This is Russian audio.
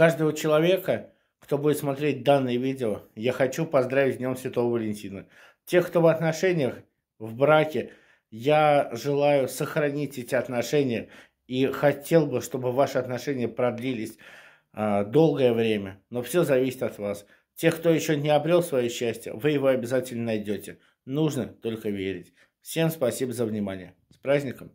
Каждого человека, кто будет смотреть данное видео, я хочу поздравить с Днем Святого Валентина. Тех, кто в отношениях, в браке, я желаю сохранить эти отношения и хотел бы, чтобы ваши отношения продлились э, долгое время, но все зависит от вас. Тех, кто еще не обрел свое счастье, вы его обязательно найдете. Нужно только верить. Всем спасибо за внимание. С праздником!